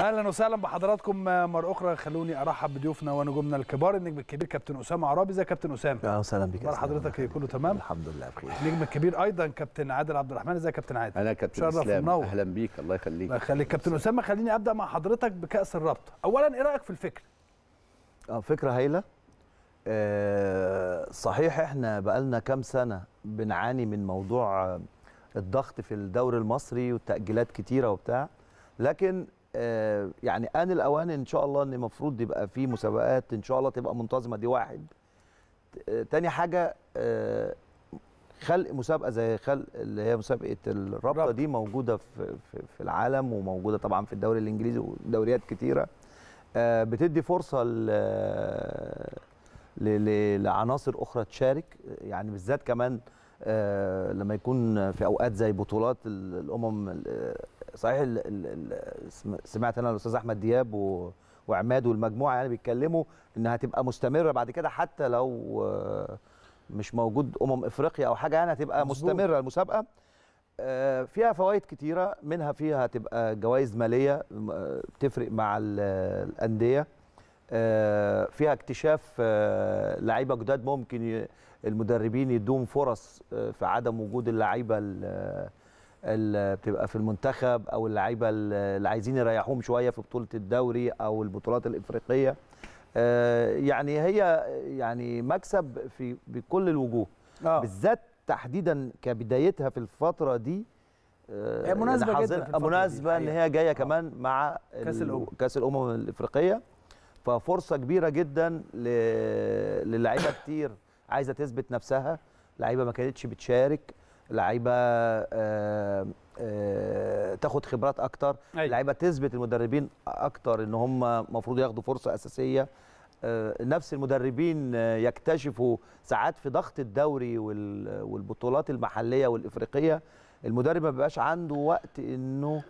اهلا وسهلا بحضراتكم مره اخرى خلوني ارحب بضيوفنا ونجومنا الكبار النجم الكبير كابتن اسامه عرابي ازيك كابتن اسامه اهلا وسهلا بك اخبار حضرتك إيه؟ كله تمام الحمد لله بخير النجم الكبير ايضا كابتن عادل عبد الرحمن ازيك كابتن عادل انا كابتن اسلام منور. اهلا بيك الله يخليك الله يخليك كابتن اسامه خليني ابدا مع حضرتك بكاس الرابطه اولا ايه رايك في الفكره اه فكره هايله آه صحيح احنا بقالنا كام سنه بنعاني من موضوع آه، الضغط في الدوري المصري والتاجيلات كتيره وبتاع لكن آه، يعني ان الاوان ان شاء الله ان المفروض يبقى في مسابقات ان شاء الله تبقى منتظمه دي واحد آه، تاني حاجه آه، خلق مسابقه زي خلق اللي هي مسابقه الرابطه دي موجوده في, في العالم وموجوده طبعا في الدوري الانجليزي ودوريات كتيره بتدي فرصه لعناصر اخرى تشارك يعني بالذات كمان لما يكون في اوقات زي بطولات الامم صحيح الـ الـ سمعت انا الاستاذ احمد دياب و وعماد والمجموعه يعني بيتكلموا انها هتبقى مستمره بعد كده حتى لو مش موجود امم افريقيا او حاجه يعني هتبقى مستمره المسابقه آه، فيها فوائد كتيره منها فيها هتبقى جوائز ماليه آه، بتفرق مع الانديه آه، فيها اكتشاف لعيبه جداد ممكن المدربين يدوم فرص في عدم وجود اللعيبه اللي بتبقى في المنتخب او اللعيبه اللي عايزين يريحوهم شويه في بطوله الدوري او البطولات الافريقيه آه، يعني هي يعني مكسب في بكل الوجوه آه. بالذات تحديدا كبدايتها في الفترة دي آه، هي مناسبة جدا مناسبة ان هي جاية آه. كمان مع كاس الامم كاس الامم الافريقية ففرصة كبيرة جدا للعيبه كتير عايزة تثبت نفسها لعيبة ما كانتش بتشارك لعيبه آه، آه، تاخد خبرات اكتر أيوة. لعيبه تثبت المدربين اكتر ان هم المفروض ياخدوا فرصه اساسيه آه، نفس المدربين يكتشفوا ساعات في ضغط الدوري والبطولات المحليه والافريقيه المدرب ما بيبقاش عنده وقت انه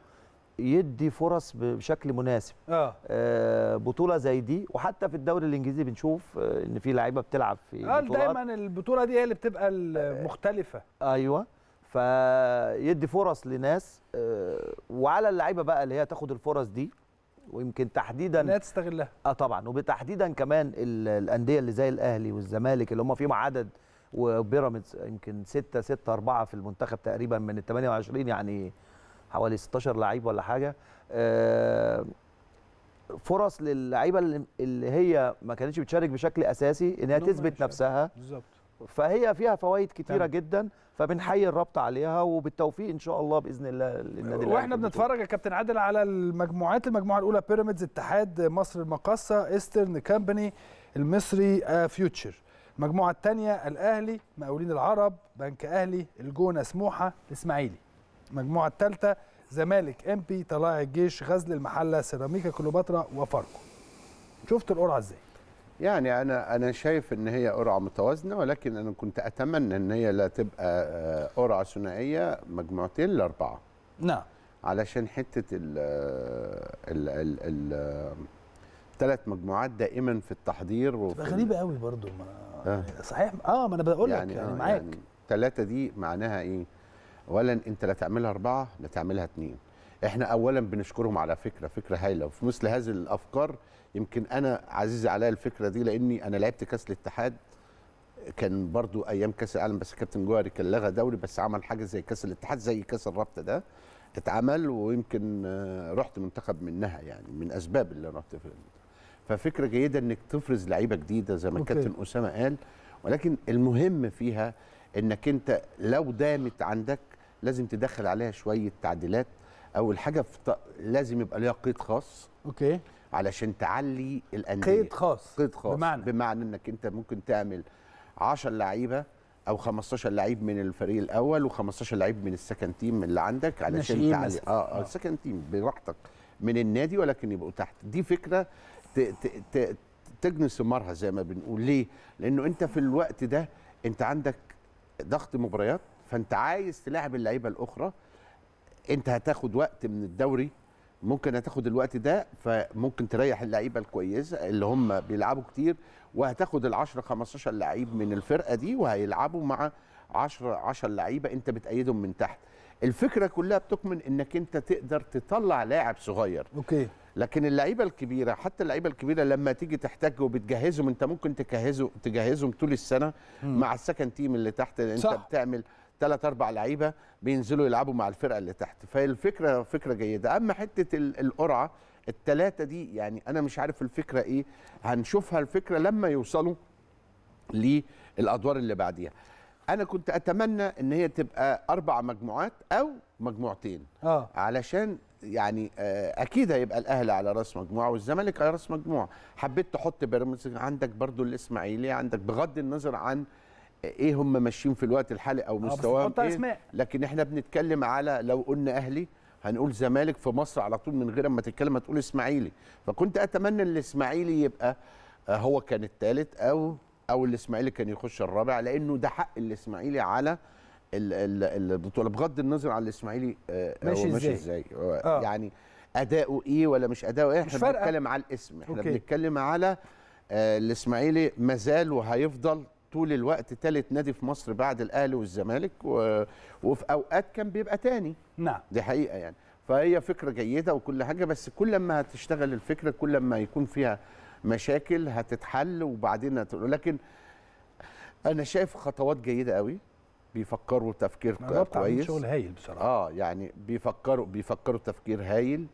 يدي فرص بشكل مناسب آه. آه بطوله زي دي وحتى في الدوري الانجليزي بنشوف آه، ان في لعيبه بتلعب في آه بطولات دايما البطوله دي هي اللي بتبقى المختلفه آه ايوه فيدي فرص لناس آه وعلى اللعيبه بقى اللي هي تاخد الفرص دي ويمكن تحديدا لا تستغلها اه طبعا وبتحديدا كمان الانديه اللي زي الاهلي والزمالك اللي هم فيهم عدد وبيراميدز يمكن 6 6 4 في المنتخب تقريبا من ال 28 يعني حوالي 16 لعيب ولا حاجه آه، فرص للعيبه اللي هي ما كانتش بتشارك بشكل اساسي انها تثبت نفسها بالظبط فهي فيها فوائد كتيره تمام. جدا فبنحيي الرابطه عليها وبالتوفيق ان شاء الله باذن الله للنادي واحنا بنتفرج يا كابتن عادل على المجموعات المجموعه الاولى بيراميدز اتحاد مصر المقاصه ايسترن كامباني المصري آه، فيوتشر المجموعه الثانيه الاهلي مقاولين العرب بنك اهلي الجونه سموحه الاسماعيلي المجموعه الثالثه زمالك ام بي طلائع الجيش غزل المحله سيراميكا كليوباترا وفاركو شفت القرعه ازاي يعني انا انا شايف ان هي قرعه متوازنه ولكن انا كنت اتمنى ان هي لا تبقى آه، قرعه ثنائيه مجموعتين لاربعه نعم علشان حته ال آه، ال ال, الثلاث آه، مجموعات دائما في التحضير وفي غريبه قوي برضو ما آه. صحيح اه ما انا بقول لك يعني, يعني, يعني معاك ثلاثه دي معناها ايه اولا انت لا تعملها اربعه لا تعملها اثنين احنا اولا بنشكرهم على فكره فكره هايله وفي مثل هذه الافكار يمكن انا عزيزه عليا الفكره دي لاني انا لعبت كاس الاتحاد كان برضو ايام كاس العالم بس كابتن جوهري كان لغى دوري بس عمل حاجه زي كاس الاتحاد زي كاس الرابطه ده اتعمل ويمكن آه، رحت منتخب منها يعني من اسباب اللي رحت في ففكره جيده انك تفرز لعيبه جديده زي ما كابتن اسامه قال ولكن المهم فيها انك انت لو دامت عندك لازم تدخل عليها شويه تعديلات اول حاجه ط... لازم يبقى ليها قيد خاص اوكي علشان تعلي الانديه قيد خاص قيد خاص بمعنى بمعنى انك انت ممكن تعمل 10 لعيبه او 15 لعيب من الفريق الاول و15 لعيب من السكند تيم اللي عندك علشان تعلي اه, آه. آه. السكند تيم براحتك من النادي ولكن يبقوا تحت دي فكره ت... ت... ت... تجني ثمارها زي ما بنقول ليه لانه انت في الوقت ده انت عندك ضغط مباريات فانت عايز تلاعب اللعيبه الاخرى انت هتاخد وقت من الدوري ممكن هتاخد الوقت ده فممكن تريح اللعيبه الكويسه اللي هم بيلعبوا كتير وهتاخد ال 10 15 لعيب من الفرقه دي وهيلعبوا مع 10 10 لعيبه انت بتأيدهم من تحت الفكره كلها بتكمن انك انت تقدر تطلع لاعب صغير اوكي لكن اللعيبه الكبيره حتى اللعيبه الكبيره لما تيجي تحتاج وبتجهزهم انت ممكن تجهزه تجهزهم طول السنه مع السكن تيم اللي تحت انت صح. بتعمل ثلاث اربع لعيبه بينزلوا يلعبوا مع الفرقه اللي تحت فالفكره فكره جيده اما حته القرعه الثلاثه دي يعني انا مش عارف الفكره ايه هنشوفها الفكره لما يوصلوا للادوار اللي بعديها انا كنت اتمنى ان هي تبقى اربع مجموعات او مجموعتين آه. علشان يعني آه، اكيد هيبقى الاهلي على راس مجموعه والزمالك على راس مجموعه حبيت تحط بيراميدز عندك برضو الاسماعيلي عندك بغض النظر عن ايه هم ماشيين في الوقت الحالي او آه، مستواهم إيه اسماء. لكن احنا بنتكلم على لو قلنا اهلي هنقول زمالك في مصر على طول من غير ما تتكلم هتقول اسماعيلي فكنت اتمنى ان الاسماعيلي يبقى آه، هو كان الثالث او او الاسماعيلي كان يخش الرابع لانه ده حق الاسماعيلي على البطوله بغض النظر على الاسماعيلي آه، ماشي ماشي ازاي يعني اداؤه ايه ولا مش اداؤه ايه احنا بنتكلم على الاسم احنا أوكي. بنتكلم على الاسماعيلي مازال وهيفضل طول الوقت ثالث نادي في مصر بعد الاهلي والزمالك و... وفي اوقات كان بيبقى تاني نعم دي حقيقه يعني فهي فكره جيده وكل حاجه بس كل ما هتشتغل الفكره كل ما يكون فيها مشاكل هتتحل وبعدين هتقول لكن انا شايف خطوات جيده قوي بيفكروا تفكير كويس شغل هايل بصراحه اه يعني بيفكروا بيفكروا تفكير هايل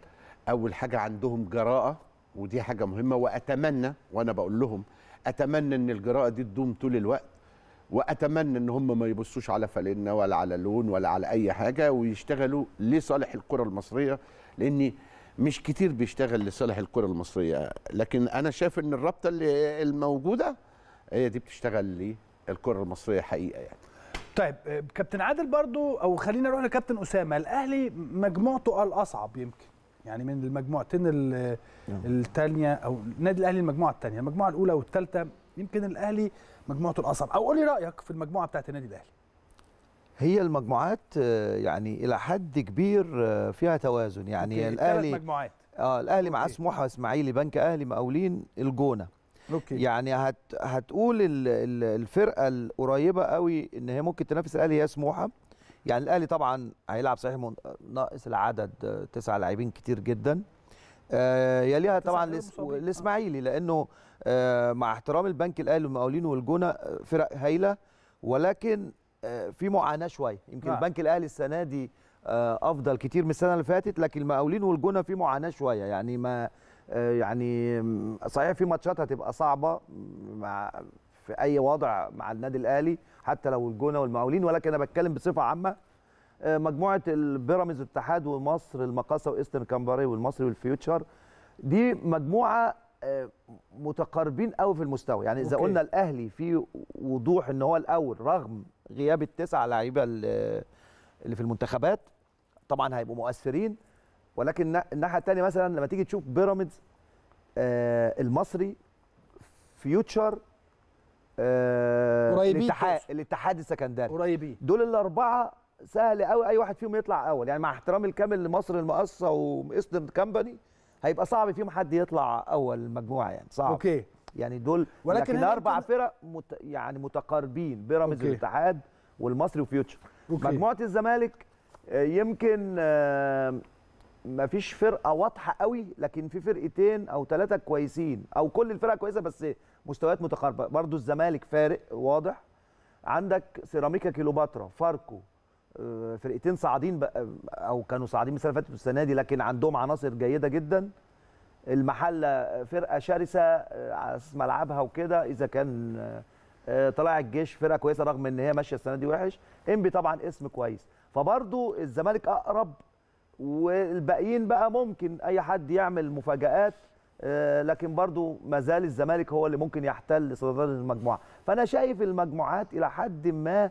اول حاجه عندهم جراءه ودي حاجه مهمه واتمنى وانا بقول لهم اتمنى ان الجراءه دي تدوم طول الوقت واتمنى ان هم ما يبصوش على فلنا ولا على لون ولا على اي حاجه ويشتغلوا لصالح الكره المصريه لان مش كتير بيشتغل لصالح الكره المصريه لكن انا شايف ان الرابطه اللي الموجوده هي دي بتشتغل للكره المصريه حقيقه يعني طيب آه، كابتن عادل برضو او خلينا نروح لكابتن اسامه الاهلي مجموعته الاصعب يمكن يعني من المجموعتين الثانيه نعم. او النادي الاهلي المجموعه الثانيه المجموعه الاولى والثالثه يمكن الاهلي مجموعته الاصعب او قولي رايك في المجموعه بتاعه النادي الاهلي هي المجموعات آه، يعني الى حد كبير آه، فيها توازن يعني الاهلي مجموعات اه الاهلي معاه سموحه اسماعيلي بنك اهلي مقاولين الجونه أوكي. يعني هت هتقول الفرقه القريبه قوي ان هي ممكن تنافس الاهلي هي سموحه يعني الاهلي طبعا هيلعب صحيح ناقص العدد تسع لاعبين كتير جدا آه، يليها طبعا الاسماعيلي لانه آه، مع احترام البنك الاهلي والمقاولين والجونه آه، فرق هايله ولكن في معاناه شويه يمكن نعم. البنك الاهلي السنه دي افضل كتير من السنه اللي فاتت لكن المقاولين والجونه في معاناه شويه يعني ما يعني صحيح في ماتشات هتبقى صعبه مع في اي وضع مع النادي الاهلي حتى لو الجونه والمقاولين ولكن انا بتكلم بصفه عامه آه، مجموعه البيراميدز الاتحاد ومصر المقاصه وايسترن كامباري والمصري والفيوتشر دي مجموعه آه، متقاربين قوي في المستوى يعني اذا قلنا الاهلي في وضوح ان هو الاول رغم غياب التسعه لعيبه اللي في المنتخبات طبعا هيبقوا مؤثرين ولكن الناحيه الثانيه مثلا لما تيجي تشوف بيراميدز آه، المصري فيوتشر آه الاتحاد الاتحاد السكندري قريبين دول الاربعه سهل قوي اي واحد فيهم يطلع اول يعني مع احترامي الكامل لمصر المقصه وايسترن كامباني هيبقى صعب فيهم حد يطلع اول المجموعه يعني صعب اوكي يعني دول ولكن الاربع الاربع فرق مت يعني متقاربين بيراميدز والاتحاد والمصري وفيوتشر مجموعه الزمالك آه، يمكن آه، ما فيش فرقه واضحه قوي لكن في فرقتين او ثلاثه كويسين او كل الفرق كويسه بس مستويات متقاربه برضو الزمالك فارق واضح عندك سيراميكا كيلوباترا فاركو آه، فرقتين صاعدين آه، او كانوا صاعدين السنه اللي فاتت والسنه دي لكن عندهم عناصر جيده جدا المحله فرقه شرسه آه، على اساس ملعبها وكده اذا كان طلائع الجيش فرقه كويسه رغم ان هي ماشيه السنه دي وحش انبي طبعا اسم كويس فبرضو الزمالك اقرب والباقيين بقى ممكن اي حد يعمل مفاجآت آه، لكن برضو ما زال الزمالك هو اللي ممكن يحتل صدارة المجموعة فأنا شايف المجموعات إلى حد ما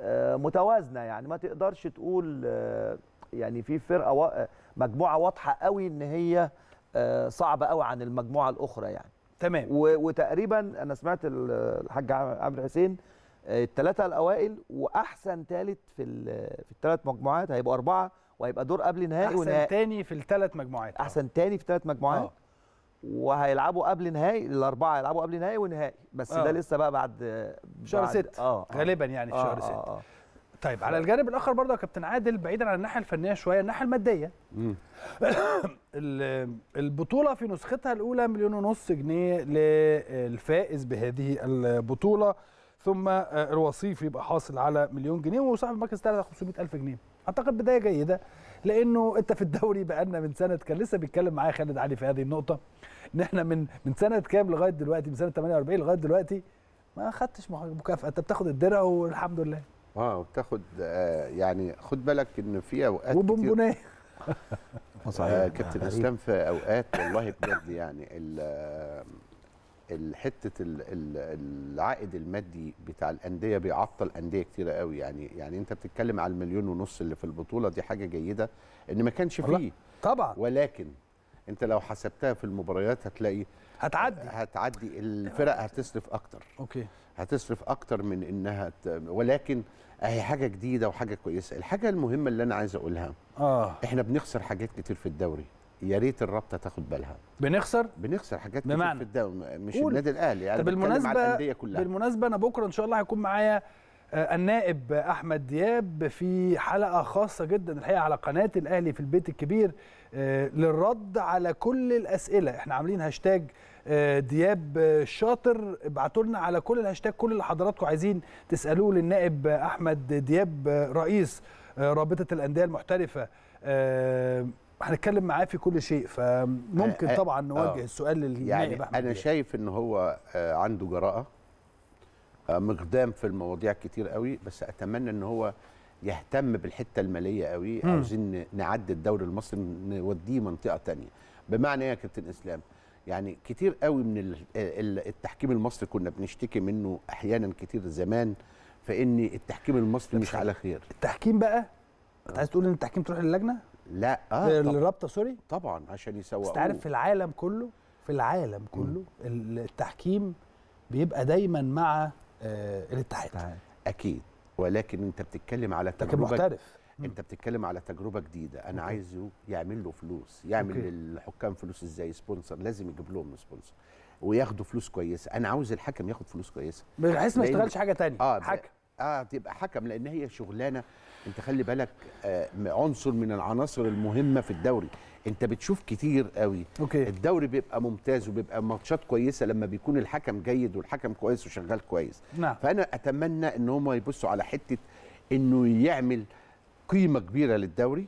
آه، متوازنة يعني ما تقدرش تقول آه، يعني في فرقة مجموعة واضحة قوي إن هي صعبة قوي عن المجموعة الأخرى يعني تمام وتقريبا أنا سمعت الحاج عامر حسين الثلاثة الأوائل وأحسن ثالث في في الثلاث مجموعات هيبقوا أربعة وهيبقى دور قبل نهائي احسن ونهائي تاني في الثلاث مجموعات احسن تاني في ثلاث مجموعات أوه. وهيلعبوا قبل نهائي الاربعه هيلعبوا قبل نهائي ونهائي بس أوه. ده آه. لسه بقى بعد شهر ست أوه. آه. غالبا يعني في آه، شهر ست طيب على الجانب الاخر برضه يا كابتن عادل بعيدا عن الناحيه الفنيه شويه الناحيه الماديه البطوله في نسختها الاولى مليون ونص جنيه للفائز بهذه البطوله ثم الوصيف يبقى حاصل على مليون جنيه وصاحب المركز الثالث 500000 جنيه اعتقد بدايه جيده لانه انت في الدوري بقالنا من سنه كان لسه بيتكلم معايا خالد علي في هذه النقطه ان احنا من من سنه كام لغايه دلوقتي من سنه 48 لغايه دلوقتي ما خدتش مكافاه انت بتاخد الدرع والحمد لله اه وبتاخد آه، يعني خد بالك ان في اوقات وبونبونيه آه، صحيح آه، كابتن اسلام في اوقات والله بجد يعني حته العائد المادي بتاع الانديه بيعطل انديه كتيره قوي يعني يعني انت بتتكلم على المليون ونص اللي في البطوله دي حاجه جيده ان ما كانش فيه طبعا ولكن انت لو حسبتها في المباريات هتلاقي هتعدي هتعدي الفرق هتصرف اكتر اوكي هتصرف اكتر من انها ت... ولكن اهي حاجه جديده وحاجه كويسه الحاجه المهمه اللي انا عايز اقولها اه احنا بنخسر حاجات كتير في الدوري يا ريت الرابطه تاخد بالها بنخسر بنخسر حاجات كتير بمعنى. في الدوري مش قول. النادي الاهلي يعني طب بالمناسبه مع الانديه كلها بالمناسبه انا بكره ان شاء الله هيكون معايا آه، النائب احمد دياب في حلقه خاصه جدا الحقيقه على قناه الاهلي في البيت الكبير آه، للرد على كل الاسئله احنا عاملين هاشتاج آه، دياب شاطر ابعتوا لنا على كل الهاشتاج كل اللي حضراتكم عايزين تسالوه للنائب احمد دياب رئيس رابطه الانديه المحترفه هنتكلم معاه في كل شيء فممكن طبعا نوجه أوه. السؤال للنائب يعني انا شايف ان هو آه، عنده جراءه آه، مقدام في المواضيع كتير قوي بس اتمنى ان هو يهتم بالحته الماليه قوي عاوزين نعدي الدوري المصري نوديه منطقه تانية بمعنى ايه يا كابتن اسلام يعني كتير قوي من التحكيم المصري كنا بنشتكي منه احيانا كتير زمان فان التحكيم المصري مش على خير التحكيم بقى انت عايز تقول ان التحكيم تروح للجنه لا اه الرابطه سوري طبعا عشان يسوقوه بس عارف في العالم كله في العالم كله التحكيم بيبقى دايما مع آه الاتحاد اكيد ولكن انت بتتكلم على تجربه محترف انت بتتكلم على تجربه جديده انا أوكي. عايزه يعمل له فلوس يعمل أوكي. للحكام فلوس ازاي سبونسر لازم يجيب لهم سبونسر وياخدوا فلوس كويسه انا عايز الحكم ياخد فلوس كويسه بحيث ما يشتغلش حاجه تانية آه حكم اه تبقى حكم لان هي شغلانه انت خلي بالك آه عنصر من العناصر المهمه في الدوري انت بتشوف كتير قوي أوكي. الدوري بيبقى ممتاز وبيبقى ماتشات كويسه لما بيكون الحكم جيد والحكم كويس وشغال كويس نعم. فانا اتمنى ان هم يبصوا على حته انه يعمل قيمه كبيره للدوري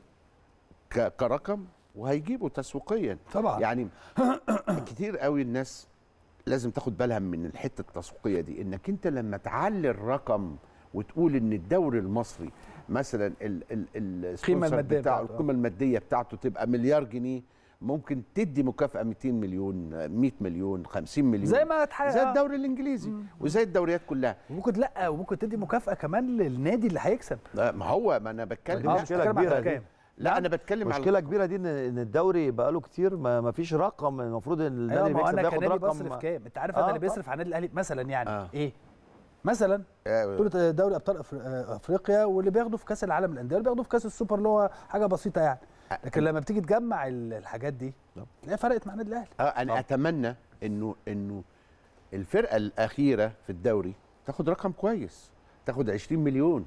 كرقم وهيجيبه تسويقيا طبعا يعني كتير قوي الناس لازم تاخد بالها من الحته التسويقيه دي انك انت لما تعلي الرقم وتقول ان الدوري المصري مثلا القيمه الماديه بتاعه القيمه الماديه بتاعته تبقى مليار جنيه ممكن تدي مكافاه 200 مليون 100 مليون 50 مليون زي ما اتحقق زي آه. الدوري الانجليزي مم. وزي الدوريات كلها ممكن لا وممكن تدي مكافاه كمان للنادي اللي هيكسب ما هو ما انا بتكلم نعم. مشكله كبيره دي. لا انا بتكلم مشكله على كبيره دي ان الدوري بقاله كتير ما فيش رقم المفروض أيوة، النادي الاهلي بيكسب ياخد رقم بيصرف كام انت عارف آه انا اللي بيصرف على النادي الاهلي مثلا يعني آه. ايه مثلا بطوله آه. دوري ابطال آه، افريقيا واللي بياخده في كاس العالم للانديه واللي بياخده في كاس السوبر اللي هو حاجه بسيطه يعني آه. لكن لما بتيجي تجمع الحاجات دي تلاقيها فرقت مع النادي الاهلي انا طب. اتمنى انه انه الفرقه الاخيره في الدوري تاخد رقم كويس تاخد 20 مليون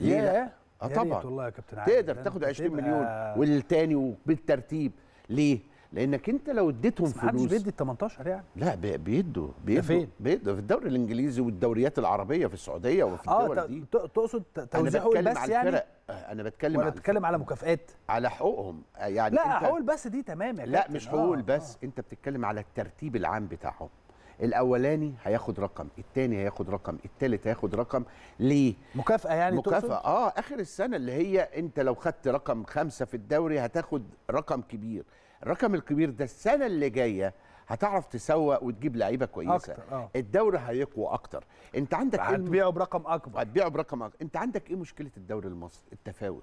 ليه لا؟ اه طبعا والله يا كابتن تقدر تاخد 20 مليون والتاني وبالترتيب ليه لانك انت لو اديتهم فلوس محدش بيدي ال 18 يعني لا بيدوا بيدوا فين؟ بيدوا في الدوري الانجليزي والدوريات العربيه في السعوديه وفي آه، الدول دي اه تقصد توزيع حقوق البث يعني الفرق. آه، انا بتكلم ولا بتكلم على مكافآت على حقوقهم آه، يعني لا حقوق البث دي تمام يا لا مش حقوق البث آه. انت بتتكلم على الترتيب العام بتاعهم الاولاني هياخد رقم الثاني هياخد رقم الثالث هياخد رقم ليه مكافاه يعني مكافاه اه اخر السنه اللي هي انت لو خدت رقم خمسة في الدوري هتاخد رقم كبير الرقم الكبير ده السنه اللي جايه هتعرف تسوق وتجيب لعيبه كويسه أكتر. آه. الدوري هيقوى اكتر انت عندك ايه هتبيعه برقم اكبر هتبيعه برقم اكبر انت عندك ايه مشكله الدوري المصري التفاوت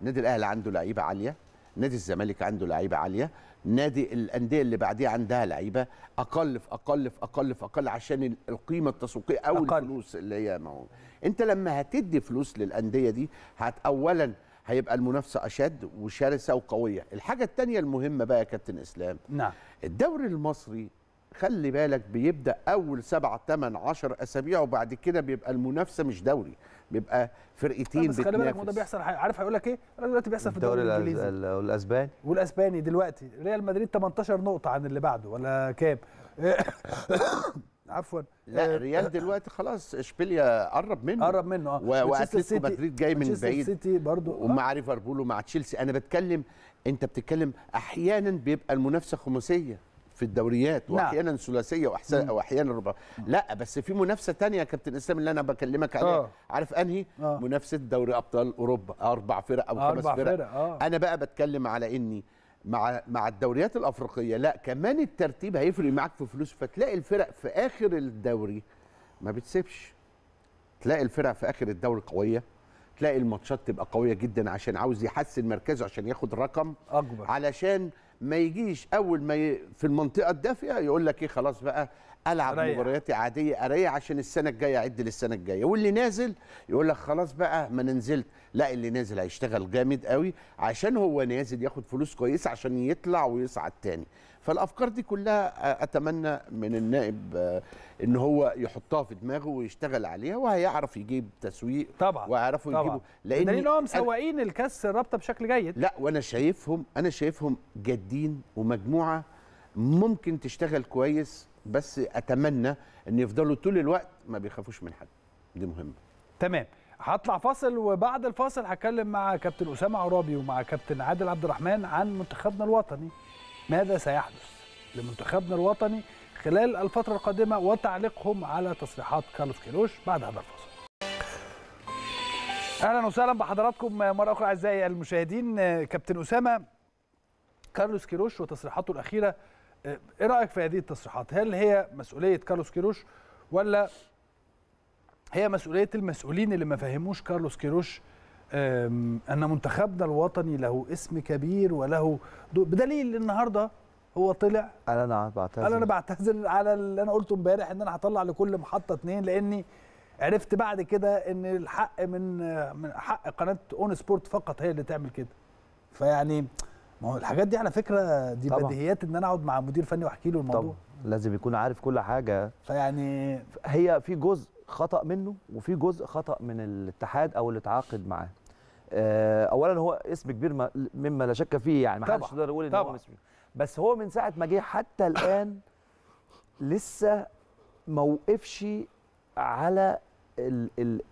النادي الاهلي عنده لعيبه عاليه نادي الزمالك عنده لعيبه عاليه نادي الانديه اللي بعديه عندها لعيبه اقل في اقل في اقل في اقل عشان القيمه التسويقيه او أقل. الفلوس اللي هي معهم انت لما هتدي فلوس للانديه دي هت اولا هيبقى المنافسه اشد وشرسه وقويه الحاجه الثانيه المهمه بقى يا كابتن اسلام نعم الدوري المصري خلي بالك بيبدا اول 7 8 10 اسابيع وبعد كده بيبقى المنافسه مش دوري بيبقى فرقتين بس خلي بالك ده بيحصل عارف هيقول لك ايه دلوقتي بيحصل في الدوري الانجليزي الاسباني والاسباني دلوقتي ريال مدريد 18 نقطه عن اللي بعده ولا كام عفوا لا آه، ريال آه، دلوقتي خلاص اشبيليا قرب منه قرب منه اه واتلتيكو مدريد جاي من بعيد سيتي برضو آه. ومع ليفربول ومع تشيلسي انا بتكلم انت بتتكلم احيانا بيبقى المنافسه خماسيه في الدوريات نعم. واحيانا ثلاثيه واحيانا ربع لا بس في منافسه تانية يا كابتن اسلام اللي انا بكلمك عليها آه. عارف انهي آه. منافسه دوري ابطال اوروبا اربع فرق او خمس فرق, فرق. آه. انا بقى بتكلم على اني مع مع الدوريات الافريقيه لا كمان الترتيب هيفرق معاك في فلوس فتلاقي الفرق في اخر الدوري ما بتسيبش تلاقي الفرق في اخر الدوري قويه تلاقي الماتشات تبقى قويه جدا عشان عاوز يحسن مركزه عشان ياخد رقم اكبر علشان ما يجيش اول ما ي... في المنطقه الدافئه يقول لك ايه خلاص بقى العب مبارياتي عاديه اريح عشان السنه الجايه اعد للسنه الجايه واللي نازل يقول لك خلاص بقى ما ننزلت لا اللي نازل هيشتغل جامد قوي عشان هو نازل ياخد فلوس كويسه عشان يطلع ويصعد تاني فالافكار دي كلها اتمنى من النائب آه، ان هو يحطها في دماغه ويشتغل عليها وهيعرف يجيب تسويق طبعا وهيعرفوا يجيبوا لان لانهم هم سواقين الكاس الرابطه بشكل جيد لا وانا شايفهم انا شايفهم جادين ومجموعه ممكن تشتغل كويس بس اتمنى ان يفضلوا طول الوقت ما بيخافوش من حد دي مهمه تمام هطلع فاصل وبعد الفاصل هتكلم مع كابتن اسامه عرابي ومع كابتن عادل عبد الرحمن عن منتخبنا الوطني ماذا سيحدث لمنتخبنا الوطني خلال الفتره القادمه وتعليقهم على تصريحات كارلوس كيروش بعد هذا الفاصل اهلا وسهلا بحضراتكم مره اخرى اعزائي المشاهدين كابتن اسامه كارلوس كيروش وتصريحاته الاخيره ايه رايك في هذه التصريحات هل هي مسؤوليه كارلوس كيروش ولا هي مسؤوليه المسؤولين اللي ما فهموش كارلوس كيروش ان منتخبنا الوطني له اسم كبير وله بدليل النهارده هو طلع قال انا بعتذر قال انا بعتذر على اللي انا قلته امبارح ان انا هطلع لكل محطه اثنين لاني عرفت بعد كده ان الحق من آه، من حق قناه اون سبورت فقط هي اللي تعمل كده فيعني ما هو الحاجات دي على فكره دي طبعًا. بديهيات ان انا اقعد مع مدير فني واحكي له الموضوع طبعًا. لازم يكون عارف كل حاجه فيعني هي في جزء خطا منه وفي جزء خطا من الاتحاد او اللي اتعاقد معاه آه، اولا هو اسم كبير مما لا شك فيه يعني ما حدش يقدر يقول ان هو اسم بس هو من ساعه ما جه حتى الان لسه ما وقفش على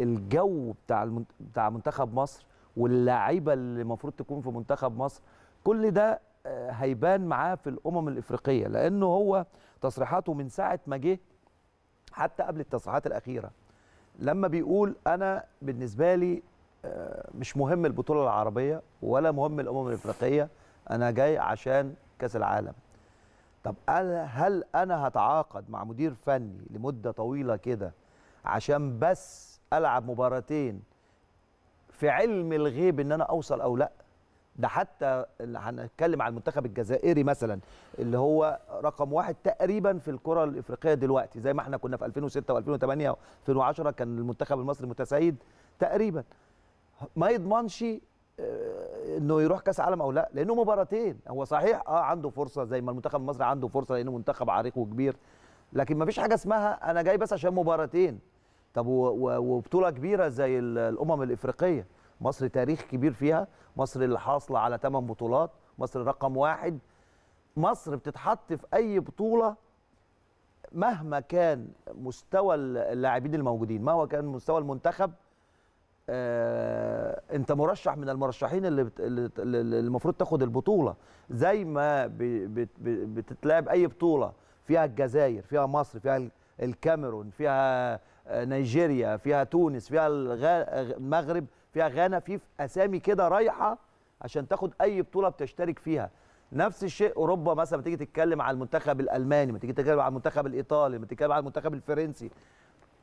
الجو بتاع بتاع منتخب مصر واللعيبه اللي المفروض تكون في منتخب مصر كل ده آه، هيبان معاه في الامم الافريقيه لانه هو تصريحاته من ساعه ما جه حتى قبل التصريحات الاخيره لما بيقول انا بالنسبه لي آه، مش مهم البطوله العربيه ولا مهم الامم الافريقيه انا جاي عشان كاس العالم طب أنا هل انا هتعاقد مع مدير فني لمده طويله كده عشان بس العب مباراتين في علم الغيب ان انا اوصل او لا ده حتى هنتكلم على المنتخب الجزائري مثلا اللي هو رقم واحد تقريبا في الكره الافريقيه دلوقتي زي ما احنا كنا في 2006 و2008 و2010 كان المنتخب المصري متسيد تقريبا ما يضمنش آه، انه يروح كاس عالم او لا لانه مباراتين هو صحيح اه عنده فرصه زي ما المنتخب المصري عنده فرصه لانه منتخب عريق وكبير لكن ما فيش حاجه اسمها انا جاي بس عشان مباراتين طب وبطوله كبيره زي الامم الافريقيه مصر تاريخ كبير فيها مصر اللي حاصله على 8 بطولات مصر رقم واحد مصر بتتحط في اي بطوله مهما كان مستوى اللاعبين الموجودين مهما كان مستوى المنتخب آه، انت مرشح من المرشحين اللي, بت... اللي المفروض تاخد البطوله زي ما ب... بت... بتتلعب اي بطوله فيها الجزائر فيها مصر فيها الكاميرون فيها آه، نيجيريا فيها تونس فيها الغ... المغرب فيها غانا في اسامي كده رايحه عشان تاخد اي بطوله بتشترك فيها نفس الشيء اوروبا مثلا تيجي تتكلم على المنتخب الالماني ما تيجي تتكلم على المنتخب الايطالي ما تتكلم على المنتخب الفرنسي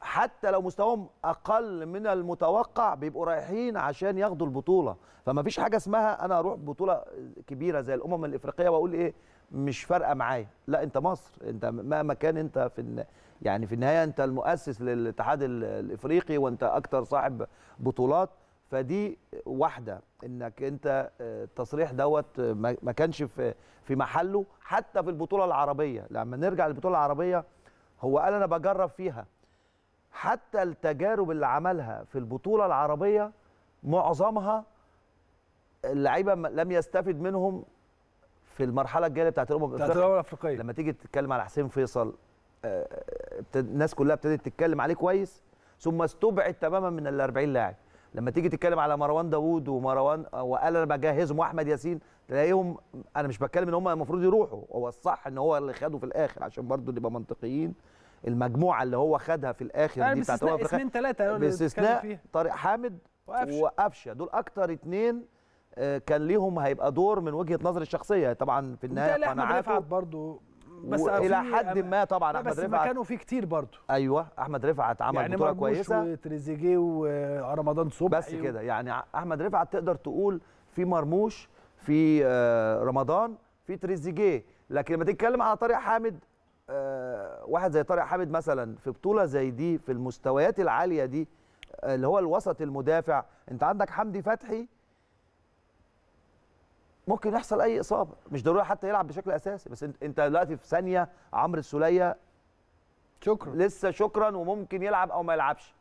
حتى لو مستواهم اقل من المتوقع بيبقوا رايحين عشان ياخدوا البطوله فما فيش حاجه اسمها انا اروح بطوله كبيره زي الامم الافريقيه واقول ايه مش فارقه معايا لا انت مصر انت مهما كان انت في يعني في النهايه انت المؤسس للاتحاد الافريقي وانت اكتر صاحب بطولات فدي واحده انك انت آه، التصريح دوت ما كانش في في محله حتى في البطوله العربيه لما نرجع للبطوله العربيه هو قال انا بجرب فيها حتى التجارب اللي عملها في البطوله العربيه معظمها اللعيبه لم يستفد منهم في المرحله الجايه بتاعت الامم الافريقيه بتاعت الافريقيه لما تيجي تتكلم على حسين فيصل آه، آه، الناس كلها ابتدت تتكلم عليه كويس ثم استبعد تماما من ال 40 لاعب لما تيجي تتكلم على مروان داوود ومروان وقال انا بجهزهم واحمد ياسين تلاقيهم انا مش بتكلم ان هم المفروض يروحوا هو الصح ان هو اللي خده في الاخر عشان برضه نبقى منطقيين المجموعه اللي هو خدها في الاخر آه، دي بتاعت اثنين ثلاثه باستثناء طارق حامد وقفشه وقفشه دول اكتر اثنين آه، كان ليهم هيبقى دور من وجهه نظري الشخصيه طبعا في النهايه قناعاته برضه بس الى حد ما طبعا احمد رفعت بس مكانه فيه كتير برضه ايوه احمد رفعت عمل يعني بطوله كويسه وتريزيجيه ورمضان صبحي بس كده يعني احمد رفعت تقدر تقول في مرموش في آه، رمضان في تريزيجيه لكن لما تتكلم على طارق حامد آه، واحد زي طارق حامد مثلا في بطوله زي دي في المستويات العاليه دي آه، اللي هو الوسط المدافع انت عندك حمدي فتحي ممكن يحصل اي اصابه مش ضروري حتى يلعب بشكل اساسي بس انت دلوقتي في ثانيه عمرو السوليه شكرا لسه شكرا وممكن يلعب او ما يلعبش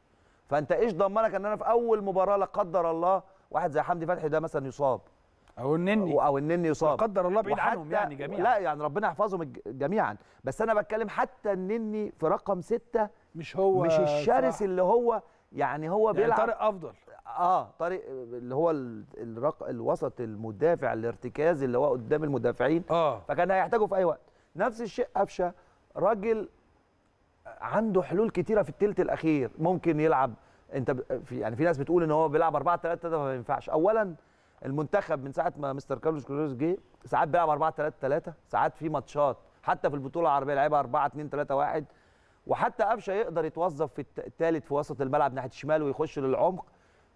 فانت ايش ضمنك ان انا في اول مباراه لا قدر الله واحد زي حمدي فتحي ده مثلا يصاب او النني او النني يصاب لا قدر الله بعيد عنهم يعني جميعا لا يعني ربنا يحفظهم جميعا بس انا بتكلم حتى النني في رقم ستة مش هو مش الشرس صراحة. اللي هو يعني هو يعني بيلعب طارق افضل اه طريق اللي هو الرق... الوسط المدافع الارتكازي اللي هو قدام المدافعين اه فكان هيحتاجه في اي وقت نفس الشيء قفشه راجل عنده حلول كتيره في الثلث الاخير ممكن يلعب انت في يعني في ناس بتقول ان هو بيلعب 4 3 3 ما ينفعش اولا المنتخب من ساعه ما مستر كارلوس كلوز جه ساعات بيلعب 4 3 3 ساعات في ماتشات حتى في البطوله العربيه لعبها 4 2 3 1 وحتى قفشه يقدر يتوظف في الثالث في وسط الملعب ناحيه الشمال ويخش للعمق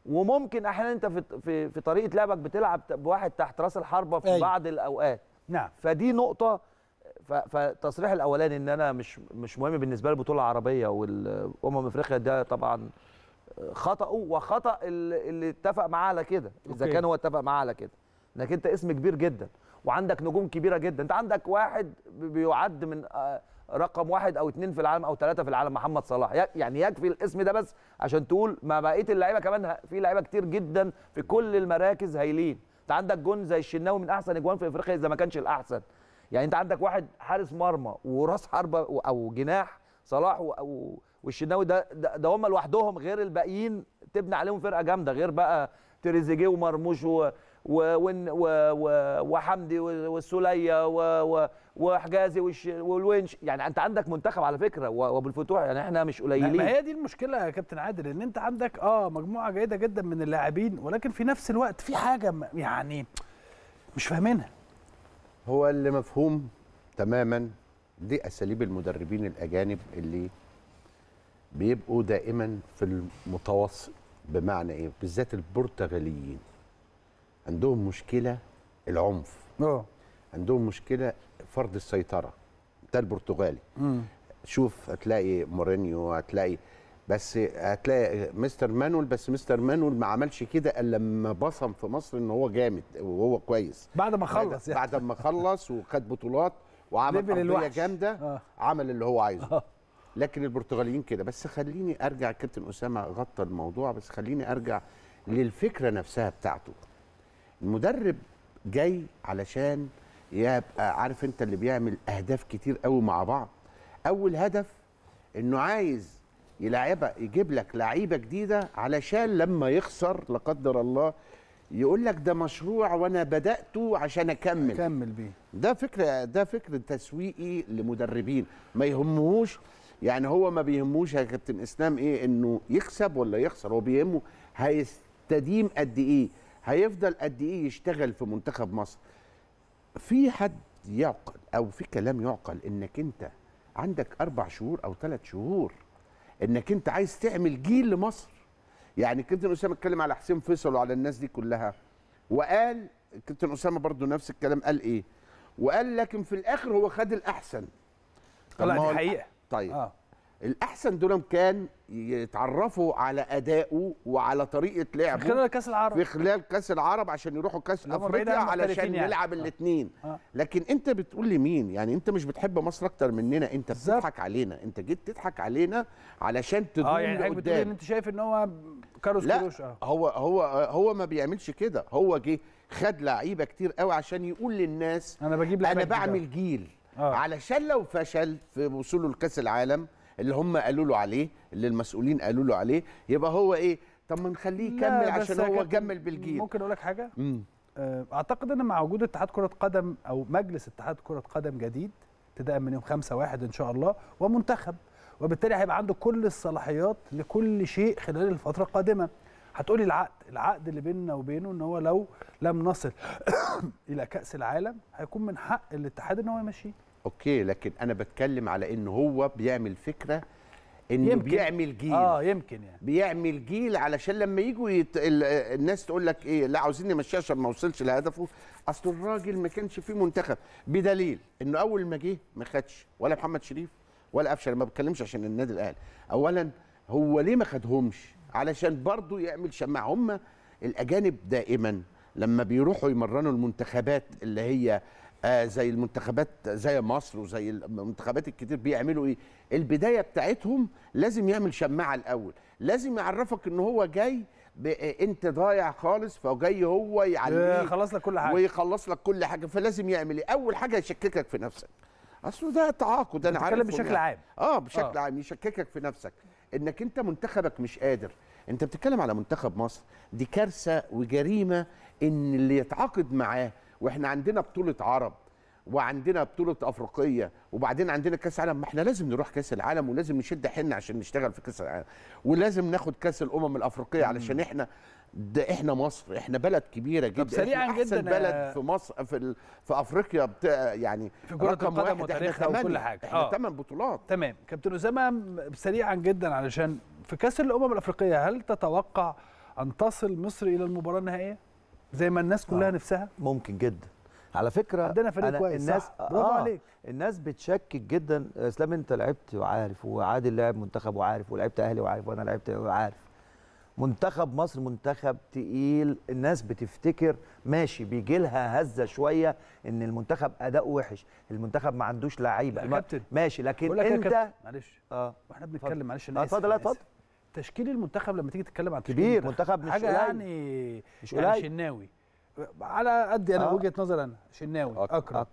وممكن احيانا انت في في, في طريقه لعبك بتلعب بواحد تحت راس الحربه في أي. أيوه. بعض الاوقات نعم فدي نقطه فالتصريح الاولاني ان انا مش مش مهم بالنسبه لي البطوله العربيه والامم افريقيا ده طبعا خطأه وخطأ اللي اتفق معاه على كده اذا كان هو اتفق معاه على كده انك انت اسم كبير جدا وعندك نجوم كبيره جدا انت عندك واحد بيعد من آه، رقم واحد او اثنين في العالم او ثلاثه في العالم محمد صلاح يعني يكفي الاسم ده بس عشان تقول ما بقيه اللعيبه كمان في لعيبه كتير جدا في كل المراكز هايلين انت عندك جون زي الشناوي من احسن اجوان في افريقيا اذا ما كانش الاحسن يعني انت عندك واحد حارس مرمى وراس حربه او جناح صلاح والشناوي ده ده هم لوحدهم غير الباقيين تبني عليهم فرقه جامده غير بقى تريزيجيه ومرموش وحمدي والسوليه وحجازي والونش يعني انت عندك منتخب على فكره وابو الفتوح يعني احنا مش قليلين ما هي دي المشكله يا كابتن عادل ان انت عندك اه مجموعه جيده جدا من اللاعبين ولكن في نفس الوقت في حاجه يعني مش فاهمينها هو اللي مفهوم تماما دي اساليب المدربين الاجانب اللي بيبقوا دائما في المتوسط بمعنى ايه بالذات البرتغاليين عندهم مشكله العنف اه عندهم مشكله فرض السيطره ده البرتغالي شوف هتلاقي مورينيو هتلاقي بس هتلاقي مستر مانويل بس مستر مانويل ما عملش كده الا لما بصم في مصر ان هو جامد وهو كويس بعد ما خلص يعني. بعد ما خلص وخد بطولات وعمل ارضيه جامده آه. عمل اللي هو عايزه آه. لكن البرتغاليين كده بس خليني ارجع كابتن اسامه غطى الموضوع بس خليني ارجع للفكره نفسها بتاعته المدرب جاي علشان يبقى عارف انت اللي بيعمل اهداف كتير قوي مع بعض اول هدف انه عايز يلاعبها يجيب لك لعيبه جديده علشان لما يخسر لا قدر الله يقول لك ده مشروع وانا بداته عشان اكمل اكمل بيه ده فكره ده فكر تسويقي لمدربين ما يهمهوش يعني هو ما بيهموش يا كابتن اسلام ايه انه يكسب ولا يخسر هو بيهمه هيستديم قد ايه هيفضل قد ايه يشتغل في منتخب مصر في حد يعقل او في كلام يعقل انك انت عندك اربع شهور او ثلاث شهور انك انت عايز تعمل جيل لمصر يعني كابتن اسامه اتكلم على حسين فيصل وعلى الناس دي كلها وقال كابتن اسامه برضو نفس الكلام قال ايه وقال لكن في الاخر هو خد الاحسن طلع دي حقيقه طيب آه. الاحسن دولم كان يتعرفوا على ادائه وعلى طريقه لعبه خلال كاس العرب في خلال كاس العرب عشان يروحوا كاس افريقيا علشان يعني. نلعب آه. الاثنين آه. لكن انت بتقول لي مين يعني انت مش بتحب مصر اكتر مننا انت بتضحك علينا انت جيت تضحك علينا علشان تدوم اه يعني حضرتك بتقول ان انت شايف ان هو كاروس لا كروش اه هو هو هو ما بيعملش كده هو جه خد لعيبه كتير قوي عشان يقول للناس انا بجيب انا بعمل جيل آه. علشان لو فشل في وصوله لكاس العالم اللي هم قالوا له عليه اللي المسؤولين قالوا له عليه يبقى هو ايه طب ما نخليه يكمل عشان هو كمل بالجيل ممكن اقول لك حاجه مم. آه، اعتقد ان مع وجود اتحاد كره قدم او مجلس اتحاد كره قدم جديد ابتداء من يوم 5 1 ان شاء الله ومنتخب وبالتالي هيبقى عنده كل الصلاحيات لكل شيء خلال الفتره القادمه هتقولي العقد العقد اللي بيننا وبينه ان هو لو لم نصل الى كاس العالم هيكون من حق الاتحاد ان هو يمشيه اوكي لكن انا بتكلم على ان هو بيعمل فكره انه يمكن. بيعمل جيل اه يمكن يعني بيعمل جيل علشان لما يجوا يت... ال... الناس تقول لك ايه لا عاوزين نمشيه عشان ما وصلش لهدفه اصل الراجل ما كانش فيه منتخب بدليل انه اول ما جه ما خدش ولا محمد شريف ولا قفشه ما بتكلمش عشان النادي الاهلي اولا هو ليه ما خدهمش علشان برضه يعمل شماعه هم الاجانب دائما لما بيروحوا يمرنوا المنتخبات اللي هي آه زي المنتخبات زي مصر وزي المنتخبات الكتير بيعملوا ايه البدايه بتاعتهم لازم يعمل شماعه الاول لازم يعرفك ان هو جاي آه، انت ضايع خالص فجاي هو يعلمك يخلص آه، لك كل حاجه ويخلص لك كل حاجه فلازم يعمل ايه اول حاجه يشككك في نفسك اصل ده تعاقد انا عارف بشكل يعني. عام اه بشكل آه. عام يشككك في نفسك انك انت منتخبك مش قادر انت بتتكلم على منتخب مصر دي كارثه وجريمه ان اللي يتعاقد معاه واحنا عندنا بطوله عرب وعندنا بطوله افريقيه وبعدين عندنا كاس عالم ما احنا لازم نروح كاس العالم ولازم نشد حيلنا عشان نشتغل في كاس العالم ولازم ناخد كاس الامم الافريقيه علشان احنا ده احنا مصر احنا بلد كبيره جدا سريعا احسن جدا بلد في مصر في في افريقيا بتاع يعني في كره القدم وتاريخها وكل حاجه احنا ثمان آه. بطولات تمام كابتن اسامه سريعا جدا علشان في كاس الامم الافريقيه هل تتوقع ان تصل مصر الى المباراه النهائيه؟ زي ما الناس كلها آه. نفسها ممكن جدا على فكره عندنا فريق كويس الناس صح. برافو آه عليك الناس بتشكك جدا اسلام انت لعبت وعارف وعادل لعب منتخب وعارف ولعبت اهلي وعارف وانا لعبت وعارف منتخب مصر منتخب تقيل الناس بتفتكر ماشي بيجي لها هزه شويه ان المنتخب اداؤه وحش المنتخب ما عندوش لعيبه ماشي لكن انت معلش اه واحنا بنتكلم معلش اتفضل اتفضل تشكيل المنتخب لما تيجي تتكلم عن كبير منتخب مش حاجه قليل. يعني مش يعني قليل يعني شناوي على قد انا يعني آه. وجهه نظري انا شناوي اكرم أك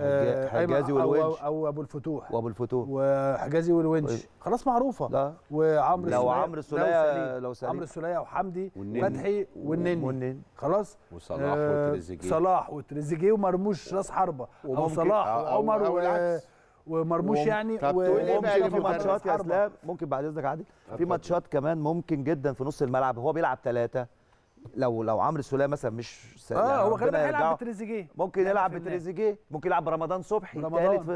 آه، حجازي والونش او ابو الفتوح وابو الفتوح وحجازي والونش خلاص معروفه لا وعمرو لو عمرو السلية لو سليم عمرو السلية وحمدي فتحي والنني والنني خلاص وصلاح آه، وتريزيجيه صلاح وتريزيجيه ومرموش راس حربه او صلاح آه، وعمر والعكس ومرموش يعني وفي ماتشات يا اسلام ممكن بعد اذنك عادل في ماتشات كمان ممكن جدا في نص الملعب هو بيلعب ثلاثه لو لو عمرو السوليه مثلا مش اه يعني هو غالبا هيلعب بتريزيجيه ممكن يلعب بتريزيجيه ممكن يلعب برمضان صبحي ثالث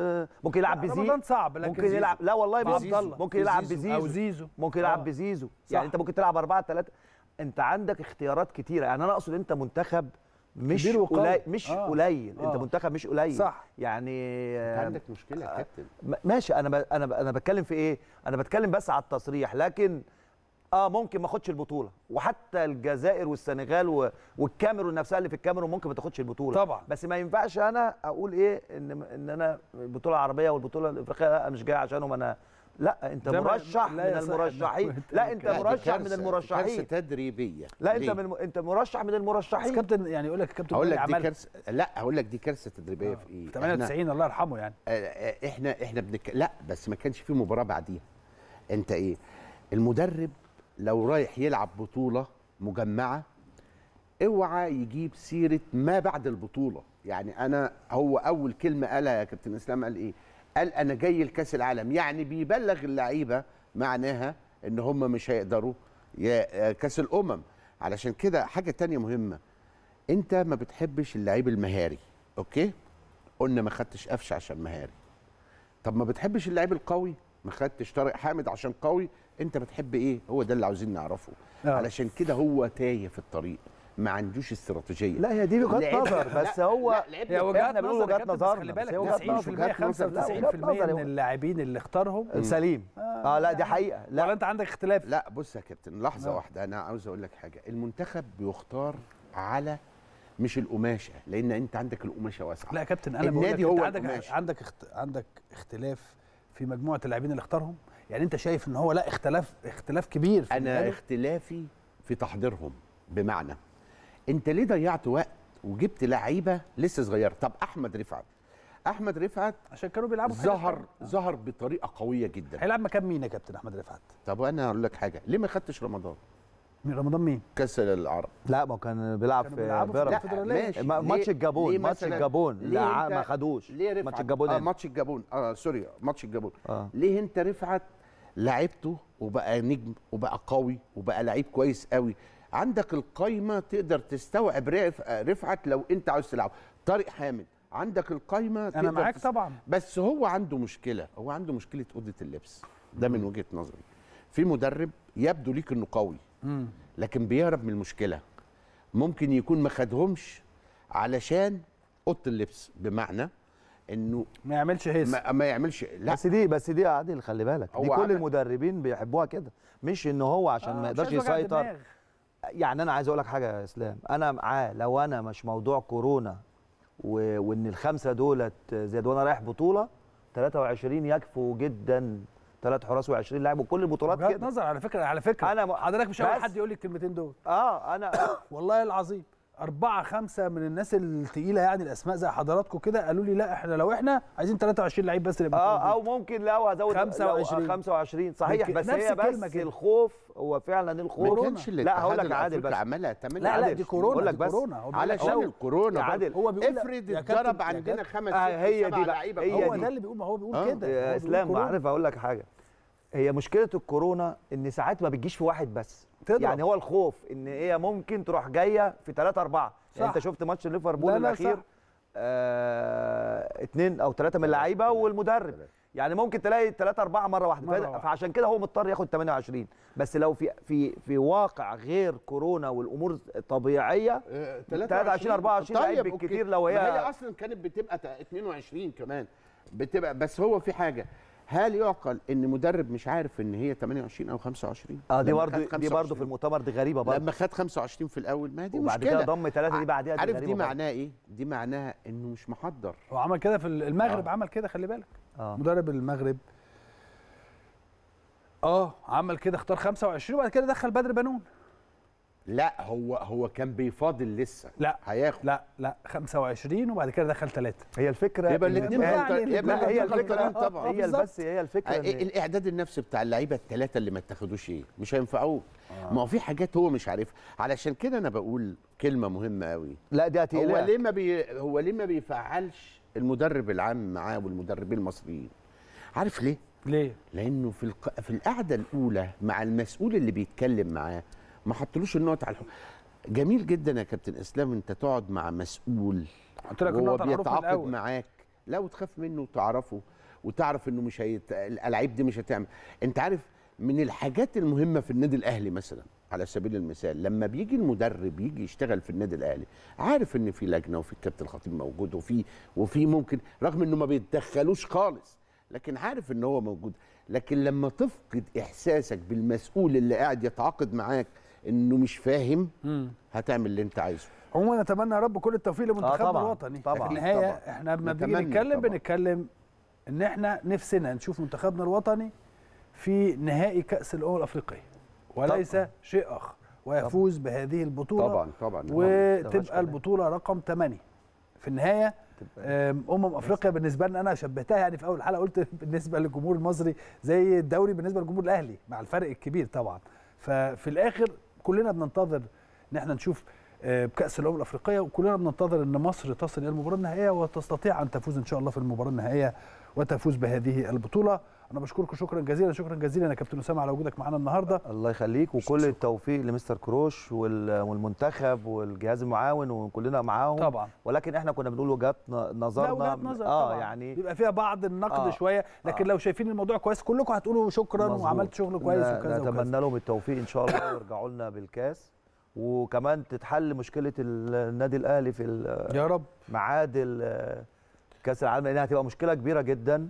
ممكن يلعب بزيزو رمضان صعب لكن ممكن يلعب لا والله بزيزو ممكن يلعب بزيزو او زيزو ممكن يلعب آه. بزيزو يعني انت ممكن تلعب 4 3 انت عندك اختيارات كتيره يعني انا اقصد انت منتخب مش قليل مش آه. قليل آه. انت منتخب مش قليل صح يعني انت عندك مشكله يا آه، كابتن ماشي انا ب... انا ب... انا بتكلم في ايه انا بتكلم بس على التصريح لكن اه ممكن ما اخدش البطوله وحتى الجزائر والسنغال و... والكاميرون نفسها اللي في الكاميرون ممكن ما تاخدش البطوله طبعا بس ما ينفعش انا اقول ايه ان ان انا البطوله العربيه والبطوله الافريقيه انا مش جاي عشانهم انا لا انت مرشح من المرشحين لا انت مرشح من المرشحين كارثه تدريبيه لا انت من انت مرشح من المرشحين كابتن يعني يقول لك كابتن هقول لك دي كارثه لا هقول لك دي كارثه تدريبيه في ايه 98 الله يرحمه يعني آه، آه، احنا احنا بنك... لا بس ما كانش في مباراه بعديها انت ايه المدرب لو رايح يلعب بطوله مجمعه اوعى يجيب سيره ما بعد البطوله يعني انا هو اول كلمه قالها يا كابتن اسلام قال ايه قال انا جاي لكاس العالم يعني بيبلغ اللعيبه معناها ان هم مش هيقدروا يا كاس الامم علشان كده حاجه تانية مهمه انت ما بتحبش اللعيب المهاري اوكي قلنا ما خدتش قفشه عشان مهاري طب ما بتحبش اللعيب القوي ما خدتش طارق حامد عشان قوي انت بتحب ايه هو ده اللي عاوزين نعرفه آه. علشان كده هو تايه في الطريق ما عندوش استراتيجيه لا هي دي وجهه نظر بس هو هي وجهه نظر وجهه نظر خلي بالك 90% 95% من اللاعبين اللي اختارهم سليم آه،, اه لا دي يعني حقيقه لا ولا انت عندك اختلاف لا بص يا كابتن لحظه نعم. واحده انا عاوز اقول لك حاجه المنتخب بيختار على مش القماشه لان انت عندك القماشه واسعه لا يا كابتن انا النادي هو عندك عندك عندك اختلاف في مجموعه اللاعبين اللي اختارهم يعني انت شايف ان هو لا اختلاف اختلاف كبير في انا اختلافي في تحضيرهم بمعنى انت ليه ضيعت وقت وجبت لعيبه لسه صغيره طب احمد رفعت احمد رفعت عشان كانوا بيلعبوا ظهر آه. ظهر بطريقه قويه جدا هيلعب مكان مين يا كابتن احمد رفعت طب انا هقول لك حاجه ليه ما خدتش رمضان من رمضان مين؟ كاس العرب لا ما كان بيلعب في بيراميدز ماتش الجابون ماتش الجابون لا ما خدوش ليه ماتش الجابون اه ماتش الجابون اه سوري ماتش الجابون آه. ليه انت رفعت لعبته وبقى نجم وبقى قوي وبقى لعيب كويس قوي عندك القايمه تقدر تستوعب رفعت لو انت عاوز تلعب طارق حامد عندك القايمه انا معاك طبعا بس هو عنده مشكله هو عنده مشكله اوضه اللبس ده من وجهه نظري في مدرب يبدو ليك انه قوي لكن بيهرب من المشكله ممكن يكون ما خدهمش علشان اوضه اللبس بمعنى انه ما يعملش هيس ما, ما يعملش لا بس دي بس دي عادل خلي بالك دي كل عمل. المدربين بيحبوها كده مش ان هو عشان آه ما يقدرش يسيطر يعني انا عايز اقول لك حاجه يا اسلام انا معاه لو انا مش موضوع كورونا و... وان الخمسه دولت زياد وانا رايح بطوله 23 يكفوا جدا ثلاث حراس و20 لاعب وكل البطولات كده نظر على فكره على فكره انا م... حضرتك مش اول حد يقول لي الكلمتين دول اه انا والله العظيم أربعة خمسة من الناس التقيلة يعني الأسماء زي حضراتكم كده قالوا لي لا إحنا لو إحنا عايزين 23 لعيب بس اللي اه أو ممكن لا وهزود 25 25 آه، صحيح بس هي بس كده. الخوف هو فعلا الخوف ما كانش لا هقول لك عادل بس تعمل لا لا دي كورونا بقول لك بس كورونا علشان الكورونا عادل هو بيقول افرض اتضرب عندنا خمس آه هي دي لعيبه هو ده اللي بيقول ما هو بيقول آه. كده يا اسلام عارف أقول لك حاجة هي مشكلة الكورونا إن ساعات ما بتجيش في واحد بس تضرب. يعني هو الخوف ان هي إيه ممكن تروح جايه في 3 4 يعني انت شفت ماتش ليفربول الاخير آه اتنين او ثلاثه من اللعيبه والمدرب يعني ممكن تلاقي 3 4 مره واحده مرة فعشان كده هو مضطر ياخد 28 بس لو في في في واقع غير كورونا والامور الطبيعيه 23 24 طيب عيب بالكتير لو هي هي اصلا كانت بتبقى 22 كمان بتبقى بس هو في حاجه هل يعقل ان مدرب مش عارف ان هي 28 او 25 اه دي برضه دي برضه في المؤتمر دي غريبه برضه لما خد 25 في الاول ما دي وبعد مشكله وبعد كده ضم ثلاثه دي بعديها دي عارف دي معناها ايه دي معناها انه مش محضر هو عمل كده في المغرب آه. عمل كده خلي بالك آه. مدرب المغرب اه عمل كده اختار 25 وبعد كده دخل بدر بنون لا هو هو كان بيفاضل لسه لا هياخد لا لا 25 وبعد كده دخل ثلاثه هي الفكره يبقى الاثنين يبقى هي الفكره طبعا هي بس هي الفكره آه، الاعداد النفسي بتاع اللعيبه الثلاثه اللي ما اتخذوش ايه مش هينفعوه آه. ما هو في حاجات هو مش عارفها علشان كده انا بقول كلمه مهمه قوي لا دي هتقلق هو ليه ما بي هو ليه ما بيفعلش المدرب العام معاه والمدربين المصريين عارف ليه ليه لانه في الق... في القعده الاولى مع المسؤول اللي بيتكلم معاه ما حطلوش النقط على الحب جميل جدا يا كابتن اسلام انت تقعد مع مسؤول قلت لك هو بيتعاقد معاك لا وتخاف منه وتعرفه وتعرف انه مش هيت... العيب دي مش هتعمل انت عارف من الحاجات المهمه في النادي الاهلي مثلا على سبيل المثال لما بيجي المدرب يجي يشتغل في النادي الاهلي عارف ان في لجنه وفي الكابتن الخطيب موجود وفي وفي ممكن رغم انه ما بيتدخلوش خالص لكن عارف ان هو موجود لكن لما تفقد احساسك بالمسؤول اللي قاعد يتعاقد معاك انه مش فاهم هتعمل اللي انت عايزه عموما اتمنى يا رب كل التوفيق لمنتخبنا آه الوطني طبعا في النهايه احنا لما بنيجي نتكلم طبعًا. بنتكلم ان احنا نفسنا نشوف منتخبنا الوطني في نهائي كاس الامم الافريقيه وليس طبعًا. شيء اخر ويفوز طبعًا. بهذه البطوله طبعا طبعا نعم. وتبقى البطوله رقم 8 في النهايه امم افريقيا بالنسبه لنا انا شبهتها يعني في اول حلقه قلت بالنسبه للجمهور المصري زي الدوري بالنسبه للجمهور الاهلي مع الفرق الكبير طبعا ففي الاخر كلنا بننتظر ان احنا نشوف آه، بكاس الامم الافريقيه وكلنا بننتظر ان مصر تصل الى المباراه النهائيه وتستطيع ان تفوز ان شاء الله في المباراه النهائيه وتفوز بهذه البطوله انا بشكركم شكرا جزيلا شكرا جزيلا يا كابتن اسامه على وجودك معانا النهارده الله يخليك وكل التوفيق لمستر كروش والمنتخب والجهاز المعاون وكلنا معاهم طبعا ولكن احنا كنا بنقول وجهات نظرنا وجهات نظر اه طبعا. يعني بيبقى فيها بعض النقد آه شويه لكن آه لو شايفين الموضوع كويس كلكم هتقولوا شكرا مزبوط. وعملت شغل كويس وكذا نتمنى لهم التوفيق ان شاء الله ويرجعوا لنا بالكاس وكمان تتحل مشكله النادي الاهلي في يا رب معاد كاس العالم لانها هتبقى مشكله كبيره جدا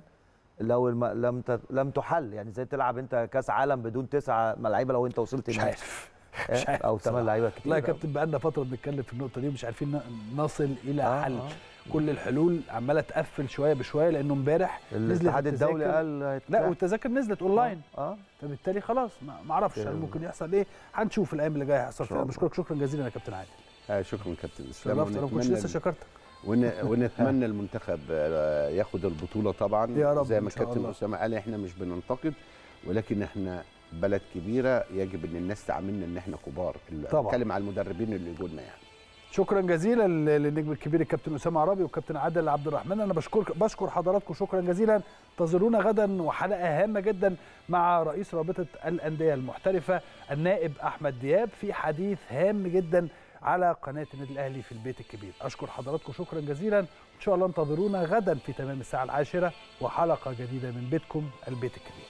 لو الم... لم ت... لم تحل يعني ازاي تلعب انت كاس عالم بدون تسعه ملاعيبه لو انت وصلت مش عارف مش عارف او ثمان لعيبه كتير والله يا كابتن بقى لنا فتره بنتكلم في النقطه دي ومش عارفين نصل الى آه حل آه. كل الحلول عماله تقفل شويه بشويه لانه امبارح نزل الاتحاد الدولي قال لا والتذاكر نزلت آه، اونلاين اه, آه. فبالتالي خلاص ما اعرفش آه. ممكن يحصل ايه هنشوف الايام اللي جايه هيحصل فيها بشكرك شكرا جزيلا يا كابتن عادل آه شكرا كابتن اسلام انا ما كنتش لسه شكرتك ونتمنى المنتخب آه، ياخد البطوله طبعا يا رب زي ما كابتن اسامه قال احنا مش بننتقد ولكن احنا بلد كبيره يجب ان الناس تعاملنا ان احنا كبار طبعا بتكلم على المدربين اللي جولنا يعني شكرا جزيلا للنجم الكبير الكابتن اسامه عربي والكابتن عادل عبد الرحمن انا بشكر بشكر حضراتكم شكرا جزيلا انتظرونا غدا وحلقه هامه جدا مع رئيس رابطه الانديه المحترفه النائب احمد دياب في حديث هام جدا على قناه النادي الاهلي في البيت الكبير اشكر حضراتكم شكرا جزيلا ان شاء الله انتظرونا غدا في تمام الساعه العاشره وحلقه جديده من بيتكم البيت الكبير